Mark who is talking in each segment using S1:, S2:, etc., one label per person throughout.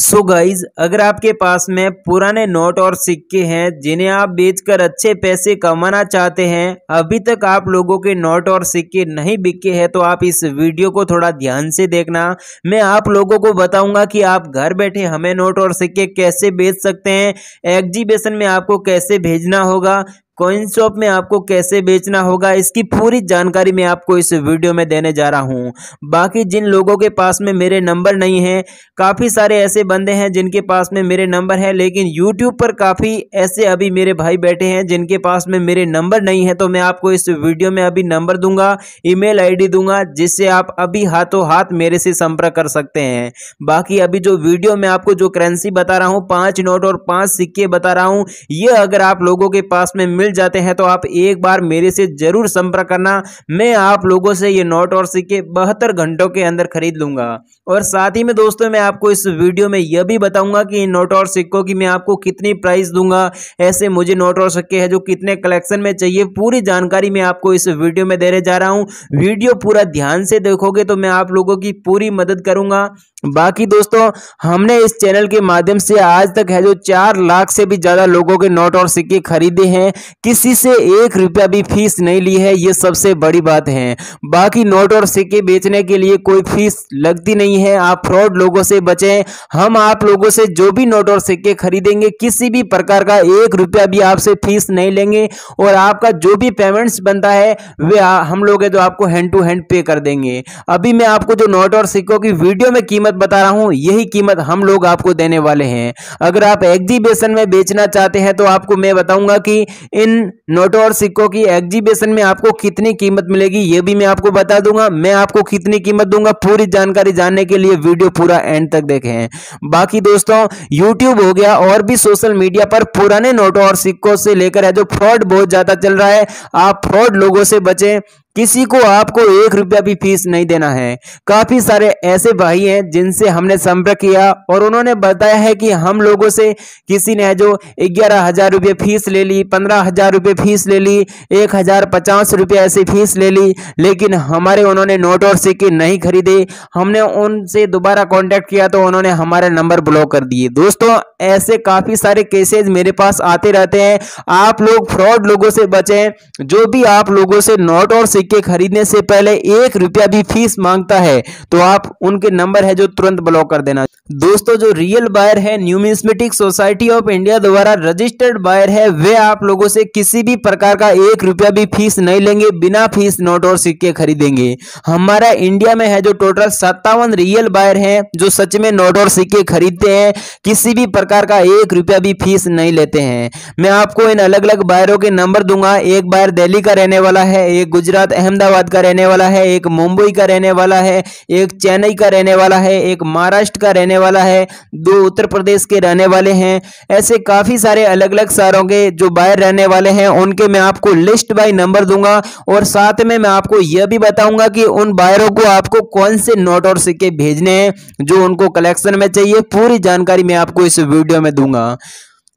S1: सो so guys अगर आपके पास में पुराने नोट और सिक्के हैं जिन्हें आप बेचकर अच्छे पैसे कमाना चाहते हैं अभी तक आप लोगों के नोट और सिक्के नहीं बिके हैं तो आप इस वीडियो को थोड़ा ध्यान से देखना मैं आप लोगों को बताऊंगा कि आप घर बैठे हमें नोट और सिक्के कैसे बेच सकते हैं एग्जीबिशन में आपको कैसे भेजना होगा कॉइन शॉप में आपको कैसे बेचना होगा इसकी पूरी जानकारी मैं आपको इस वीडियो में देने जा रहा हूँ बाकी जिन लोगों के पास में मेरे नंबर नहीं है काफ़ी सारे ऐसे बंदे हैं जिनके पास में मेरे नंबर है लेकिन यूट्यूब पर काफ़ी ऐसे अभी मेरे भाई बैठे हैं जिनके पास में मेरे नंबर नहीं है तो मैं आपको इस वीडियो में अभी नंबर दूंगा ईमेल आईडी दूंगा जिससे आप अभी हाथों हाथ मेरे से संपर्क कर सकते हैं बाकी अभी जो वीडियो में आपको जो करेंसी बता रहा हूँ पाँच नोट और पाँच सिक्के बता रहा हूँ ये अगर आप लोगों के पास में मिल मिल जाते हैं तो आप एक बार मेरे से ज़रूर संपर्क करना मैं आप लोगों से ये नोट और सिक्के बहत्तर घंटों के अंदर खरीद लूंगा और साथ ही में दोस्तों मैं आपको इस वीडियो में यह भी बताऊंगा कि इन नोट और सिक्कों की मैं आपको कितनी प्राइस दूंगा ऐसे मुझे नोट और सिक्के हैं जो कितने कलेक्शन में चाहिए पूरी जानकारी मैं आपको इस वीडियो में देने जा रहा हूँ वीडियो पूरा ध्यान से देखोगे तो मैं आप लोगों की पूरी मदद करूंगा बाकी दोस्तों हमने इस चैनल के माध्यम से आज तक है जो चार लाख से भी ज़्यादा लोगों के नोट और सिक्के खरीदे हैं किसी से एक रुपया भी फीस नहीं ली है ये सबसे बड़ी बात है बाकी नोट और सिक्के बेचने के लिए कोई फीस लगती नहीं है आप फ्रॉड लोगों से बचें हम आप लोगों से जो भी नोट और सिक्के खरीदेंगे किसी भी प्रकार का एक रुपया भी आपसे फीस नहीं लेंगे और आपका जो भी पेमेंट्स बनता है वे हम लोग है जो आपको हैंड टू हैंड पे कर देंगे अभी मैं आपको जो नोट और सिक्कों की वीडियो में कीमत कीमत बता रहा हूं यही कीमत हम लोग आपको देने वाले हैं अगर आप एग्जीबिशन में बेचना चाहते हैं तो आपको मैं बताऊंगा कि इन नोटों और सिक्कों की एग्जीबिशन में आपको कितनी कीमत मिलेगी ये भी मैं आपको बता दूंगा मैं आपको कितनी कीमत दूंगा पूरी जानकारी जानने के लिए वीडियो पूरा एंड तक देखें बाकी दोस्तों यूट्यूब हो गया और भी सोशल मीडिया पर पुराने नोटों और सिक्कों से लेकर है जो फ्रॉड बहुत ज्यादा चल रहा है आप फ्रॉड लोगों से बचें किसी को आपको एक रुपया भी फीस नहीं देना है काफी सारे ऐसे भाई हैं जिनसे हमने संपर्क किया और उन्होंने बताया है कि हम लोगों से किसी ने जो ग्यारह हजार रुपये फीस ले ली पंद्रह हजार रुपये फीस ले ली एक हजार पचास रुपये ऐसी फीस ले ली लेकिन हमारे उन्होंने नोट और सिक्के नहीं खरीदे हमने उनसे दोबारा कॉन्टेक्ट किया तो उन्होंने हमारा नंबर ब्लॉक कर दिए दोस्तों ऐसे काफी सारे केसेज मेरे पास आते रहते हैं आप लोग फ्रॉड लोगों से बचें जो भी आप लोगों से नोट और सिक्के खरीदने से पहले एक रुपया भी फीस मांगता है तो आप उनके नंबर है जो तुरंत ब्लॉक कर देना दोस्तों जो रियल बायर है न्यूमिस्मेटिक सोसाइटी ऑफ इंडिया द्वारा रजिस्टर्ड बायर है वे आप लोगों से किसी भी प्रकार का एक रुपया भी फीस नहीं लेंगे बिना फीस नोट और सिक्के खरीदेंगे हमारा इंडिया में है जो टोटल सत्तावन रियल बायर है जो सच में नोट और सिक्के खरीदते हैं किसी भी प्रकार का एक रुपया भी फीस नहीं लेते हैं मैं आपको इन अलग अलग बायरों के नंबर दूंगा एक बायर दिल्ली का रहने वाला है एक गुजरात साथ अहमदाबाद का रहने वाला है एक मुंबई का रहने वाला है एक चेन्नई का रहने वाला है एक महाराष्ट्र का रहने वाला है दो उत्तर प्रदेश के रहने वाले हैं ऐसे काफ़ी सारे अलग अलग शहरों के जो बाहर रहने वाले हैं उनके मैं आपको लिस्ट बाई नंबर दूंगा और साथ में मैं आपको यह भी बताऊंगा कि उन बायरों को आपको कौन से नोट और सिक्के भेजने हैं जो उनको कलेक्शन में चाहिए पूरी जानकारी मैं आपको इस वीडियो में दूंगा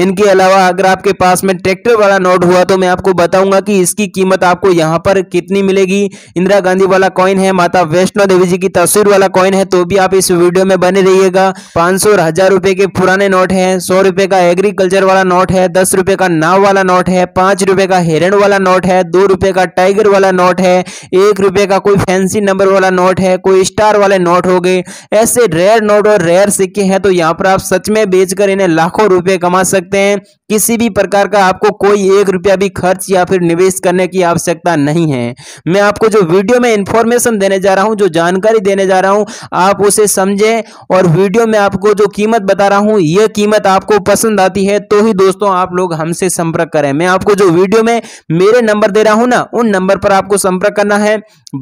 S1: इनके अलावा अगर आपके पास में ट्रैक्टर वाला नोट हुआ तो मैं आपको बताऊंगा कि इसकी कीमत आपको यहाँ पर कितनी मिलेगी इंदिरा गांधी वाला कॉइन है माता वैष्णो देवी जी की तस्वीर वाला कॉइन है तो भी आप इस वीडियो में बने रहिएगा पांच सौ हजार रुपए के पुराने नोट है सौ रुपए का एग्रीकल्चर वाला नोट है दस रुपए का नाव वाला नोट है पांच रुपए का हिरण वाला नोट है दो रुपए का टाइगर वाला नोट है एक रुपए का कोई फैंसी नंबर वाला नोट है कोई स्टार वाले नोट हो गए ऐसे रेयर नोट और रेयर सिक्के हैं तो यहाँ पर आप सच में बेचकर इन्हें लाखों रुपए कमा सकते सकते हैं किसी भी प्रकार का आपको कोई एक रुपया भी खर्च या फिर निवेश करने की आवश्यकता नहीं है मैं आपको जो वीडियो में इंफॉर्मेशन देने जा रहा हूं जो जानकारी देने जा रहा हूं आप उसे समझें और वीडियो में आपको जो कीमत बता रहा हूं यह कीमत आपको पसंद आती है तो ही दोस्तों आप लोग हमसे संपर्क करें मैं आपको जो वीडियो में मेरे नंबर दे रहा हूं ना उन नंबर पर आपको संपर्क करना है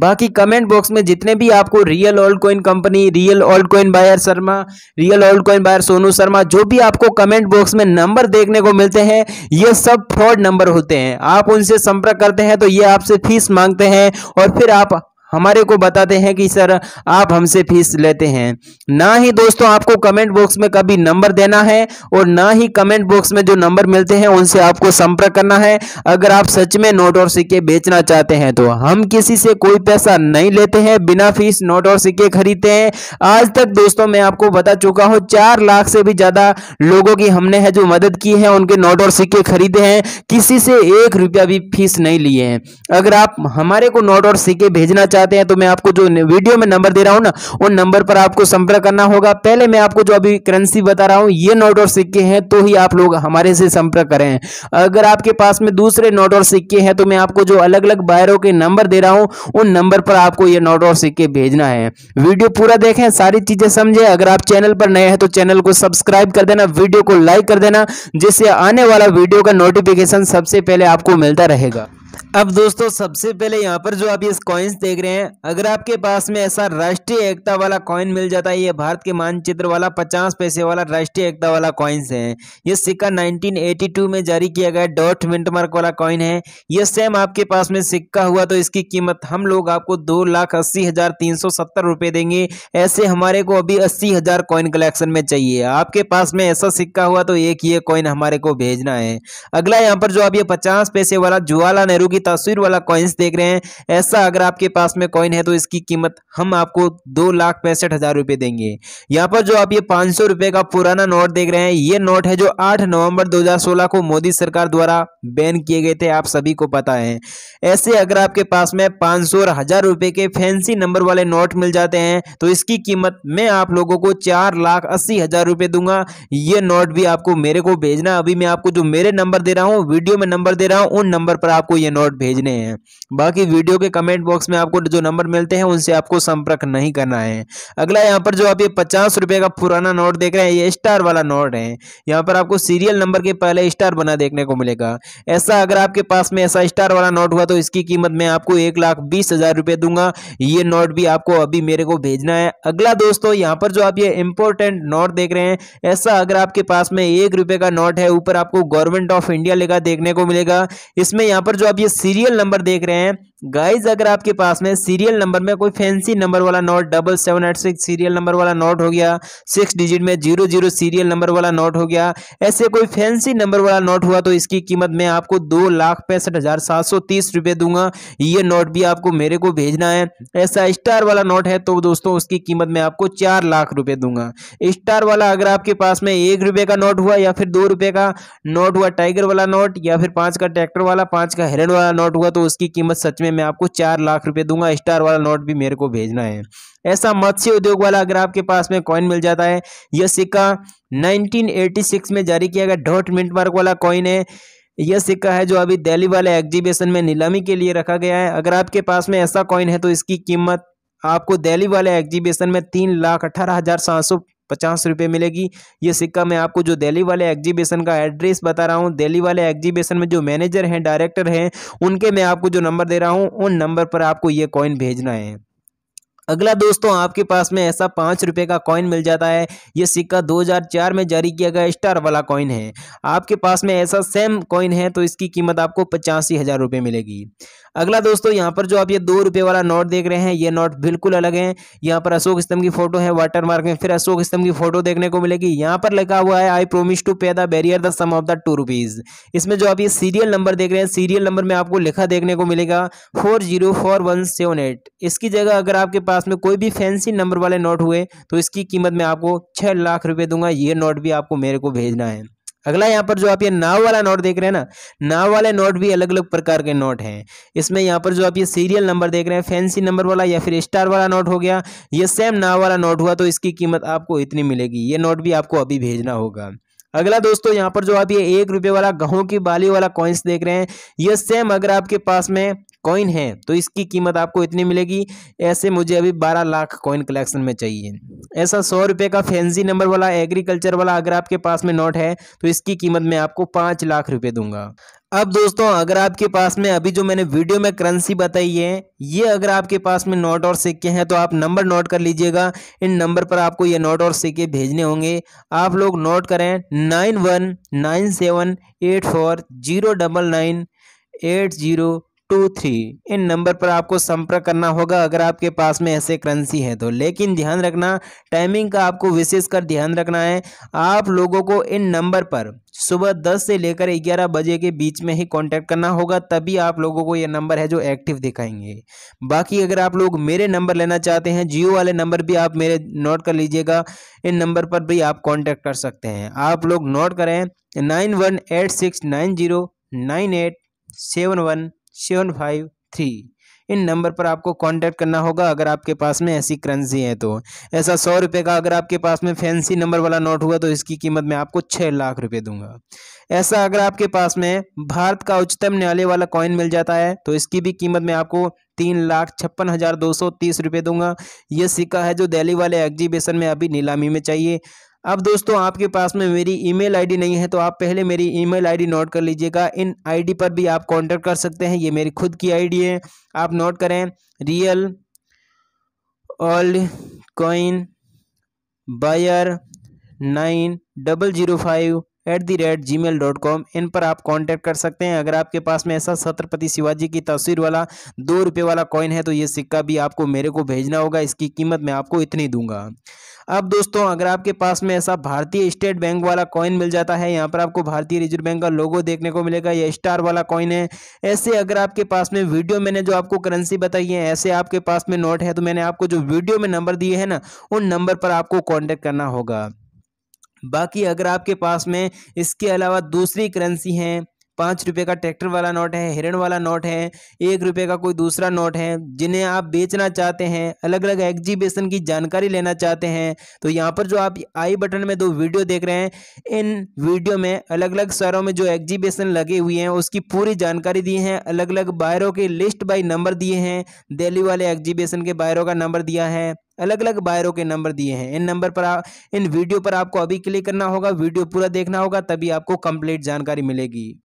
S1: बाकी कमेंट बॉक्स में जितने भी आपको real old coin company real old coin buyer Sharma real old coin buyer Sonu Sharma जो भी आपको कमेंट बॉक्स में नंबर नंबर देखने को मिलते हैं ये सब फ्रॉड नंबर होते हैं आप उनसे संपर्क करते हैं तो ये आपसे फीस मांगते हैं और फिर आप हमारे को बताते हैं कि सर आप हमसे फीस लेते हैं ना ही दोस्तों आपको कमेंट बॉक्स में कभी नंबर देना है और ना ही कमेंट बॉक्स में जो नंबर मिलते हैं उनसे आपको संपर्क करना है अगर आप सच में नोट और सिक्के बेचना चाहते हैं तो हम किसी से कोई पैसा नहीं लेते हैं बिना फीस नोट और सिक्के खरीदते हैं आज तक दोस्तों मैं आपको बता चुका हूँ चार लाख से भी ज्यादा लोगों की हमने है जो मदद की है उनके नोट और सिक्के खरीदे हैं किसी से एक रुपया भी फीस नहीं लिए हैं अगर आप हमारे को नोट और सिक्के भेजना चाहते चाहते हैं तो मैं आपको जो वीडियो में नंबर दे रहा हूं ना उन नंबर पर आपको संपर्क करना होगा पहले मैं आपको जो अभी करेंसी बता रहा हूं ये नोट और सिक्के हैं तो ही आप लोग हमारे से संपर्क करें अगर आपके पास में दूसरे नोट और सिक्के हैं तो मैं आपको जो अलग अलग बायरों के नंबर दे रहा हूं उन नंबर पर आपको ये नोट और सिक्के भेजना है वीडियो पूरा देखें सारी चीजें समझे अगर आप चैनल पर नए हैं तो चैनल को सब्सक्राइब कर देना वीडियो को लाइक कर देना जिससे आने वाला वीडियो का नोटिफिकेशन सबसे पहले आपको मिलता रहेगा अब दोस्तों सबसे पहले यहाँ पर जो आप ये कॉइन्स देख रहे हैं अगर आपके पास में ऐसा राष्ट्रीय एकता वाला कॉइन मिल जाता है ये भारत के मानचित्र वाला पचास पैसे वाला राष्ट्रीय एकता वाला कॉइन्स है ये सिक्का 1982 में जारी किया गया डॉट मिंटमार्क वाला कॉइन है ये सेम आपके पास में सिक्का हुआ तो इसकी कीमत हम लोग आपको दो लाख देंगे ऐसे हमारे को अभी अस्सी कॉइन कलेक्शन में चाहिए आपके पास में ऐसा सिक्का हुआ तो एक ये कॉइन हमारे को भेजना है अगला यहाँ पर जो आप ये पचास पैसे वाला जुआला नेहरू चारू की तस्वीर वाला कॉइन्स देख रहे हैं ऐसा अगर आपके पास में कॉइन है तो इसकी कीमत हम आपको दो लाख पैंसठ हजार रुपए देंगे यहाँ पर जो आप ये पांच सौ रुपए का पुराना नोट देख रहे हैं ये नोट है जो आठ नवम्बर दो को मोदी सरकार द्वारा बैन किए गए थे आप सभी को पता है ऐसे अगर आपके पास में पांच सौ हजार रुपए के फैंसी नंबर वाले नोट मिल जाते हैं तो इसकी कीमत मैं आप लोगों को चार लाख अस्सी हजार रुपए दूंगा ये नोट भी आपको मेरे को भेजना अभी मैं आपको जो मेरे नंबर दे रहा हूं वीडियो में नंबर दे रहा हूं उन नंबर पर आपको ये नोट भेजने हैं बाकी वीडियो के कमेंट बॉक्स में आपको जो नंबर मिलते हैं उनसे आपको संपर्क नहीं करना है अगला यहाँ पर जो आप ये पचास रुपये का पुराना नोट देख रहे हैं ये स्टार वाला नोट है यहाँ पर आपको सीरियल नंबर के पहले स्टार बना देखने को मिलेगा ऐसा अगर आपके पास में ऐसा स्टार वाला नोट हुआ तो इसकी कीमत मैं आपको एक लाख बीस हज़ार रुपये दूंगा ये नोट भी आपको अभी मेरे को भेजना है अगला दोस्तों यहाँ पर जो आप ये इंपॉर्टेंट नोट देख रहे हैं ऐसा अगर आपके पास में एक रुपये का नोट है ऊपर आपको गवर्नमेंट ऑफ इंडिया लिखा देखने को मिलेगा इसमें यहाँ पर जो आप ये सीरियल नंबर देख रहे हैं गाइज अगर आपके पास में सीरियल नंबर में कोई फैंसी नंबर वाला note double seven eight six serial number वाला नोट हो गया सिक्स डिजिट में जीरो जीरो सीरियल नंबर वाला नोट हो गया ऐसे कोई फैंसी नंबर वाला नोट हुआ तो इसकी कीमत मैं आपको दो लाख पैंसठ हज़ार सात सौ तीस रुपये दूंगा ये नोट भी आपको मेरे को भेजना है ऐसा स्टार वाला नोट है तो दोस्तों उसकी कीमत मैं आपको चार लाख रुपये दूंगा स्टार वाला अगर आपके पास में एक रुपये का नोट हुआ या फिर दो रुपये का नोट हुआ टाइगर वाला नोट या फिर पाँच का ट्रैक्टर वाला पाँच का हिरन वाला नोट हुआ तो उसकी कीमत सच में मैं आपको चार लाख रुपए दूंगा स्टार वाला नोट भी मेरे को भेजना है ऐसा मत्स्य उद्योग वाला अगर आपके पास में कॉइन मिल जाता है यह सिक्का 1986 में जारी किया गया डॉट मिंट मार्क वाला कॉइन है यह सिक्का है जो अभी दिल्ली वाले एग्जीबिशन में नीलामी के लिए रखा गया है अगर आपके पास में ऐसा कॉइन है तो इसकी कीमत आपको दिल्ली वाले एग्जीबिशन में तीन लाख अठारह हज़ार सात सौ पचास रुपये मिलेगी ये सिक्का मैं आपको जो दिल्ली वाले एग्जीबिशन का एड्रेस बता रहा हूँ दिल्ली वाले एग्जीबिशन में जो मैनेजर हैं डायरेक्टर हैं उनके मैं आपको जो नंबर दे रहा हूँ उन नंबर पर आपको ये कॉइन भेजना है अगला दोस्तों आपके पास में ऐसा पाँच रुपये का कॉइन मिल जाता है ये सिक्का 2004 में जारी किया गया स्टार वाला कॉइन है आपके पास में ऐसा सेम कॉइन है तो इसकी कीमत आपको पचासी हज़ार रुपये मिलेगी अगला दोस्तों यहाँ पर जो आप ये दो रुपये वाला नोट देख रहे हैं ये नोट बिल्कुल अलग है यहाँ पर अशोक स्तंभ की फोटो है वाटर मार्क में फिर अशोक स्तंभ की फोटो देखने को मिलेगी यहाँ पर लिखा हुआ है I promise to pay the bearer the sum of the two rupees इसमें जो आप ये सीरियल नंबर देख रहे हैं सीरियल नंबर में आपको लिखा देखने को मिलेगा four zero four one seven eight इसकी जगह अगर आपके पास में कोई भी फैंसी नंबर वाले नोट हुए तो इसकी कीमत मैं आपको छह लाख रुपये दूंगा ये नोट भी आपको मेरे को भेजना है अगला यहाँ पर जो आप ये नाव वाला नोट देख रहे हैं ना नाव वाले नोट भी अलग अलग प्रकार के नोट हैं इसमें यहाँ पर जो आप ये सीरियल नंबर देख रहे हैं फैंसी नंबर वाला या फिर स्टार वाला नोट हो गया ये सेम नाव वाला नोट हुआ तो इसकी कीमत आपको इतनी मिलेगी ये नोट भी आपको अभी भेजना होगा अगला दोस्तों यहाँ पर जो आप ये एक रुपये वाला गहों की बाली वाला कॉइन्स देख रहे हैं ये सेम अगर आपके पास में कॉइन है तो इसकी कीमत आपको इतनी मिलेगी ऐसे मुझे अभी बारह लाख कॉइन कलेक्शन में चाहिए ऐसा सौ रुपये का फैंसी नंबर वाला एग्रीकल्चर वाला अगर आपके पास में नोट है तो इसकी कीमत मैं आपको पाँच लाख रुपये दूंगा अब दोस्तों अगर आपके पास में अभी जो मैंने वीडियो में करेंसी बताई है ये अगर आपके पास में नोट और सिक्के हैं तो आप नंबर नोट कर लीजिएगा इन नंबर पर आपको ये नोट और सिक्के भेजने होंगे आप लोग नोट करें nine one nine seven eight four zero double nine eight zero two three इन नंबर पर आपको संपर्क करना होगा अगर आपके पास में ऐसे करेंसी है तो लेकिन ध्यान रखना टाइमिंग का आपको विशेष कर ध्यान रखना है आप लोगों को इन नंबर पर सुबह दस से लेकर ग्यारह बजे के बीच में ही कांटेक्ट करना होगा तभी आप लोगों को ये नंबर है जो एक्टिव दिखाएंगे बाकी अगर आप लोग मेरे नंबर लेना चाहते हैं जियो वाले नंबर भी आप मेरे नोट कर लीजिएगा इन नंबर पर भी आप कांटेक्ट कर सकते हैं आप लोग नोट करें nine one eight six nine zero nine eight seven one seven five three इन नंबर पर आपको कांटेक्ट करना होगा अगर आपके पास में ऐसी करेंसी है तो ऐसा सौ रुपये का अगर आपके पास में फैंसी नंबर वाला नोट हुआ तो इसकी कीमत मैं आपको छः लाख रुपये दूंगा ऐसा अगर आपके पास में भारत का उच्चतम न्यायालय वाला कॉइन मिल जाता है तो इसकी भी कीमत मैं आपको तीन लाख छप्पन हज़ार दो सौ तीस रुपये दूंगा यह सिक्का है जो दिल्ली वाले एग्जीबिशन में अभी नीलामी में चाहिए अब दोस्तों आपके पास में मेरी ईमेल आईडी नहीं है तो आप पहले मेरी ईमेल आईडी नोट कर लीजिएगा इन आईडी पर भी आप कांटेक्ट कर सकते हैं ये मेरी खुद की आईडी है आप नोट करें real old coin buyer nine double zero five eight the rate gmail dot com इन पर आप कांटेक्ट कर सकते हैं अगर आपके पास में ऐसा छत्रपति शिवाजी की तस्वीर वाला दो रुपये वाला कॉइन है तो ये सिक्का भी आपको मेरे को भेजना होगा इसकी कीमत मैं आपको इतनी दूंगा अब दोस्तों अगर आपके पास में ऐसा भारतीय स्टेट बैंक वाला कॉइन मिल जाता है यहाँ पर आपको भारतीय रिजर्व बैंक का लोगो देखने को मिलेगा यह स्टार वाला कॉइन है ऐसे अगर आपके पास में वीडियो मैंने जो आपको करेंसी बताई है ऐसे आपके पास में नोट है तो मैंने आपको जो वीडियो में नंबर दिए हैं ना उन नंबर पर आपको कॉन्टैक्ट करना होगा बाकी अगर आपके पास में इसके अलावा दूसरी करेंसी हैं पाँच रुपये का ट्रैक्टर वाला नोट है हिरण वाला नोट है एक रुपये का कोई दूसरा नोट है जिन्हें आप बेचना चाहते हैं अलग अलग एग्जीबिशन की जानकारी लेना चाहते हैं तो यहाँ पर जो आप आई बटन में दो वीडियो देख रहे हैं इन वीडियो में अलग अलग शहरों में जो एग्जीबिशन लगे हुए हैं उसकी पूरी जानकारी दी है अलग अलग बायरों के लिस्ट बाई नंबर दिए हैं दिल्ली वाले एग्जीबिशन के बायरों का नंबर दिया है अलग अलग बायरों के नंबर दिए हैं इन नंबर पर आ, इन वीडियो पर आपको अभी क्लिक करना होगा वीडियो पूरा देखना होगा तभी आपको कंप्लीट जानकारी मिलेगी